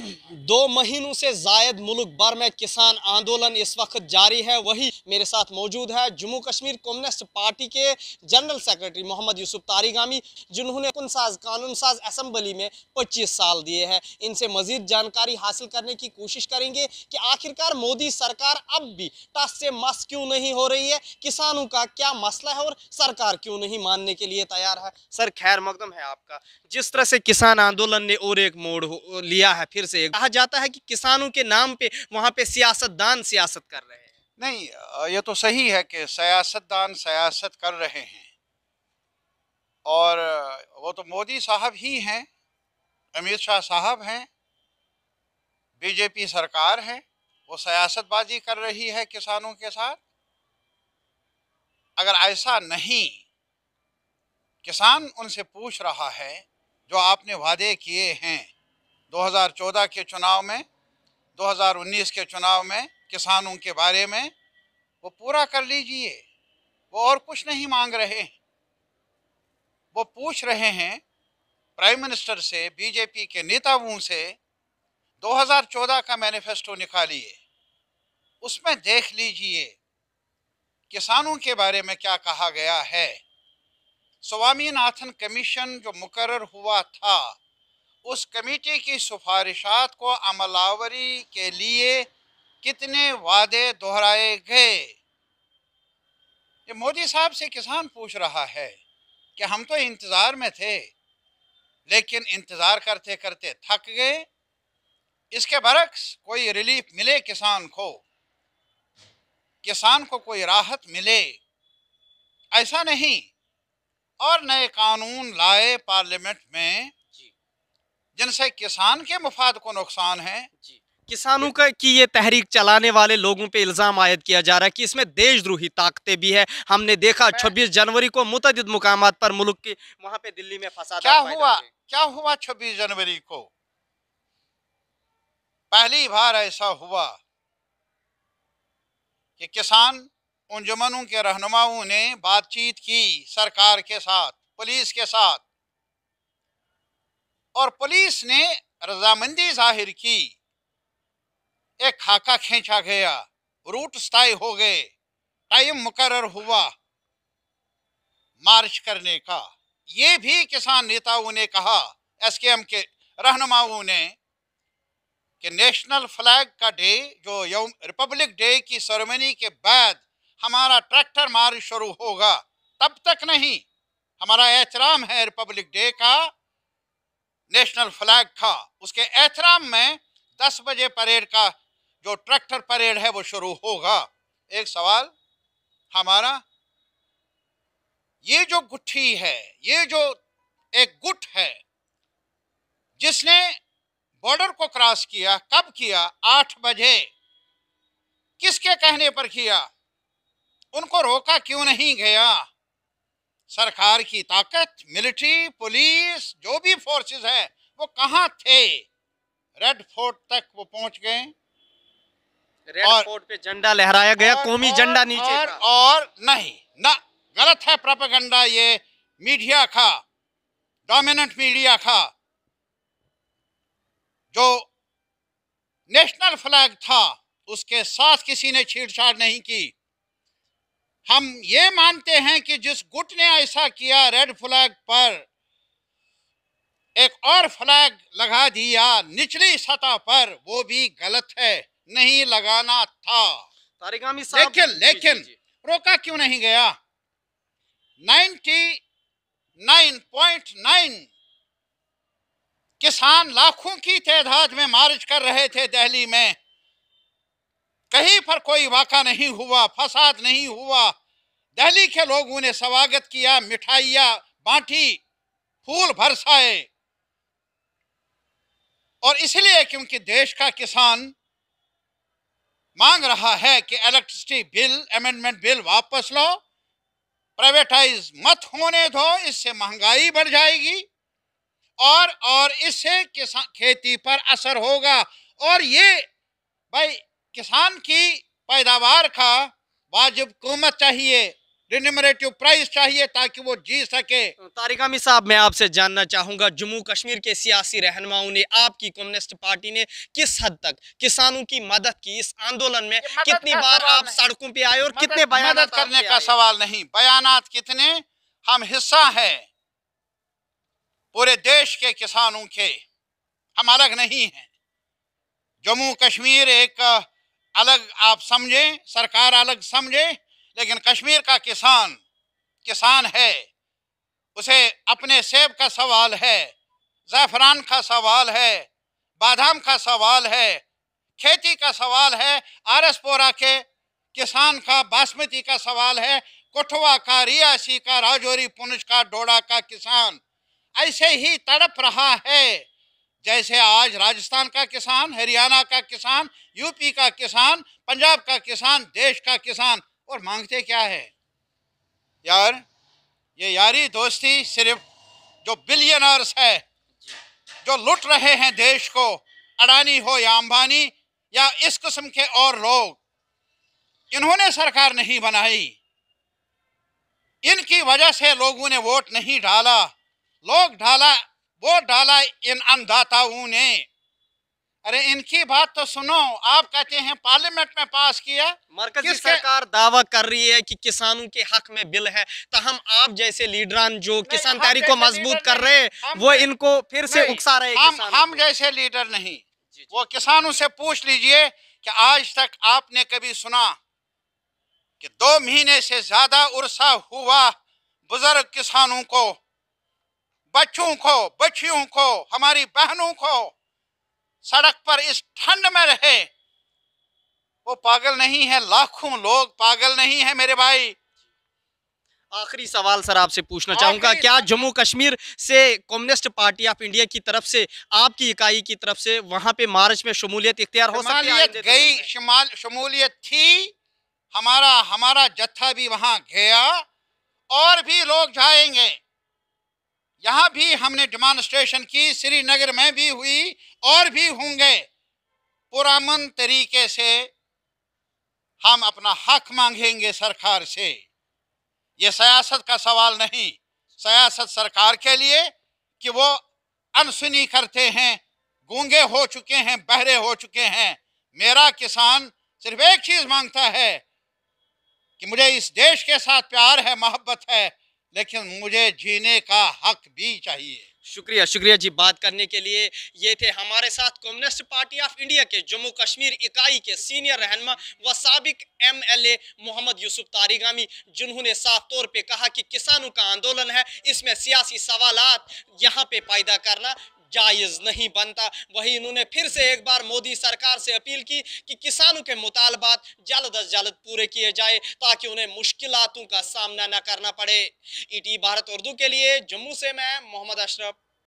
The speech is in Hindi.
दो महीनों से जायद मुल्क भर में किसान आंदोलन इस वक्त जारी है वही मेरे साथ मौजूद है जम्मू कश्मीर कम्युनिस्ट पार्टी के जनरल सेक्रेटरी मोहम्मद यूसुफ तारीगामी जिन्होंने साज कानून साज असम्बली में 25 साल दिए हैं इनसे मजीद जानकारी हासिल करने की कोशिश करेंगे कि आखिरकार मोदी सरकार अब भी टस से मस क्यों नहीं हो रही है किसानों का क्या मसला है और सरकार क्यों नहीं मानने के लिए तैयार है सर खैर मकदम है आपका जिस तरह से किसान आंदोलन ने और एक मोड़ लिया है फिर से कहा जाता है कि किसानों के नाम पे वहाँ पे सियासतदान सियासत कर रहे हैं नहीं ये तो सही है कि सियासतदान सियासत कर रहे हैं और वो तो मोदी साहब ही हैं अमित शाह साहब हैं बीजेपी सरकार है वो सियासतबाजी कर रही है किसानों के साथ अगर ऐसा नहीं किसान उनसे पूछ रहा है जो आपने वादे किए हैं 2014 के चुनाव में 2019 के चुनाव में किसानों के बारे में वो पूरा कर लीजिए वो और कुछ नहीं मांग रहे हैं वो पूछ रहे हैं प्राइम मिनिस्टर से बीजेपी के नेताओं से 2014 का मैनिफेस्टो निकालिए उसमें देख लीजिए किसानों के बारे में क्या कहा गया है स्वामीनाथन कमीशन जो मुकर हुआ था उस कमेटी की सिफारिशात को अमलावरी के लिए कितने वादे दोहराए गए ये मोदी साहब से किसान पूछ रहा है कि हम तो इंतज़ार में थे लेकिन इंतज़ार करते करते थक गए इसके बरक्स कोई रिलीफ मिले किसान को किसान को कोई राहत मिले ऐसा नहीं और नए कानून लाए पार्लियामेंट में जिनसे किसान के मुफाद को नुकसान है जी किसानों का की ये तहरीक चलाने वाले लोगों पे इल्ज़ाम आयद किया जा रहा है कि इसमें देशद्रोही ताकतें भी है हमने देखा 26 जनवरी को मुतद मुकाम पर मुल्क की वहाँ पे दिल्ली में फंसा क्या हुआ क्या हुआ 26 जनवरी को पहली बार ऐसा हुआ कि किसान उन जुमनों के रहनुमाओं ने बातचीत की सरकार के साथ पुलिस के साथ और पुलिस ने रजामंदी जाहिर की एक खाका खींचा गया रूट स्थायी हो गए टाइम मुकर हुआ मार्च करने का ये भी किसान नेताओं ने कहा एसकेएम के रहनुमाओं ने कि नेशनल फ्लैग का डे जो यौम रिपब्लिक डे की सेरेमनी के बाद हमारा ट्रैक्टर मार्च शुरू होगा तब तक नहीं हमारा एहतराम है रिपब्लिक डे का नेशनल फ्लैग था उसके एहतराम में दस बजे परेड का जो ट्रैक्टर परेड है वो शुरू होगा एक सवाल हमारा ये जो गुट्ठी है ये जो एक गुट है जिसने बॉर्डर को क्रॉस किया कब किया आठ बजे किसके कहने पर किया उनको रोका क्यों नहीं गया सरकार की ताकत मिलिट्री पुलिस जो भी फोर्सेस हैं वो कहाँ थे रेड फोर्ट तक वो पहुंच गए रेड और, फोर्ट पे झंडा लहराया गया कौमी झंडा नीचे और, और नहीं ना गलत है प्रोपेगेंडा ये मीडिया का डोमिनेंट मीडिया का जो नेशनल फ्लैग था उसके साथ किसी ने छेड़छाड़ नहीं की हम ये मानते हैं कि जिस गुट ने ऐसा किया रेड फ्लैग पर एक और फ्लैग लगा दिया निचली सतह पर वो भी गलत है नहीं लगाना था लेकिन लेकिन रोका क्यों नहीं गया 99.9 किसान लाखों की तादाद में मार्च कर रहे थे दिल्ली में कहीं पर कोई वाका नहीं हुआ फसाद नहीं हुआ दहली के लोगों ने स्वागत किया मिठाइयाँ बांटी फूल बरसाए और इसलिए क्योंकि देश का किसान मांग रहा है कि इलेक्ट्रिसिटी बिल अमेंडमेंट बिल वापस लो प्राइवेटाइज मत होने दो इससे महंगाई बढ़ जाएगी और और इससे किसान खेती पर असर होगा और ये भाई किसान की पैदावार का वाजिब कीमत चाहिए रिनिमरेटिव प्राइस चाहिए ताकि वो जी सके तारिकामी साहब मैं आपसे जानना चाहूंगा जम्मू कश्मीर के सियासी रहनुमाओं ने आपकी कम्युनिस्ट पार्टी ने किस हद तक किसानों की मदद की इस आंदोलन में कितनी बार आप सड़कों पे आए और कितने बयान करने का सवाल नहीं बयान कितने हम हिस्सा है पूरे देश के किसानों के हम अलग नहीं है जम्मू कश्मीर एक अलग आप समझे सरकार अलग समझे लेकिन कश्मीर का किसान किसान है उसे अपने सेब का सवाल है ज़ैफरान का सवाल है बादाम का सवाल है खेती का सवाल है आरसपोरा पोरा के किसान का बासमती का सवाल है कोठवा का रियासी का राजौरी पुनज का डोड़ा का किसान ऐसे ही तड़प रहा है जैसे आज राजस्थान का किसान हरियाणा का किसान यूपी का किसान पंजाब का किसान देश का किसान और मांगते क्या है यार ये यारी दोस्ती सिर्फ जो बिलियनर्स है जो लुट रहे हैं देश को अडानी हो या अंबानी या इस किस्म के और लोग इन्होंने सरकार नहीं बनाई इनकी वजह से लोगों ने वोट नहीं डाला लोग डाला वोट डाला इन अनदाताओं ने अरे इनकी बात तो सुनो आप कहते हैं पार्लियामेंट में पास किया मरकजी सरकार दावा कर रही है कि किसानों के हक में बिल है तो हम आप जैसे लीडरान जो किसान तहरीक को मजबूत कर रहे हैं वो इनको फिर से उकसा रहे हम हम जैसे लीडर नहीं वो किसानों से पूछ लीजिए कि आज तक आपने कभी सुना कि दो महीने से ज्यादा उर्सा हुआ बुजुर्ग किसानों को बच्चों को बच्चियों को हमारी बहनों को सड़क पर इस ठंड में रहे वो पागल नहीं है लाखों लोग पागल नहीं है मेरे भाई आखिरी सवाल सर आपसे पूछना चाहूंगा क्या जम्मू कश्मीर से कम्युनिस्ट पार्टी ऑफ इंडिया की तरफ से आपकी इकाई की तरफ से वहां पे मार्च में शमूलियत इख्तियार हो सकती गई शमाल शमूलियत थी हमारा हमारा जत्था भी वहां गया और भी लोग जाएंगे यहाँ भी हमने डिमॉन्स्ट्रेशन की श्रीनगर में भी हुई और भी होंगे पुरामन तरीके से हम अपना हक मांगेंगे सरकार से ये सियासत का सवाल नहीं सियासत सरकार के लिए कि वो अनसुनी करते हैं गूंगे हो चुके हैं बहरे हो चुके हैं मेरा किसान सिर्फ एक चीज़ मांगता है कि मुझे इस देश के साथ प्यार है मोहब्बत है लेकिन मुझे जीने का हक भी चाहिए शुक्रिया शुक्रिया जी बात करने के लिए ये थे हमारे साथ कम्युनिस्ट पार्टी ऑफ इंडिया के जम्मू कश्मीर इकाई के सीनियर रहनमा व सबक एमएलए मोहम्मद यूसुफ तारीगामी जिन्होंने साफ तौर पे कहा कि किसानों का आंदोलन है इसमें सियासी सवाल यहाँ पे पैदा करना जायज़ नहीं बनता वही इन्होंने फिर से एक बार मोदी सरकार से अपील की कि किसानों के मुतालबात जल्द अज जल्द पूरे किए जाए ताकि उन्हें मुश्किलों का सामना न करना पड़े ई भारत उर्दू के लिए जम्मू से मैं मोहम्मद अशरफ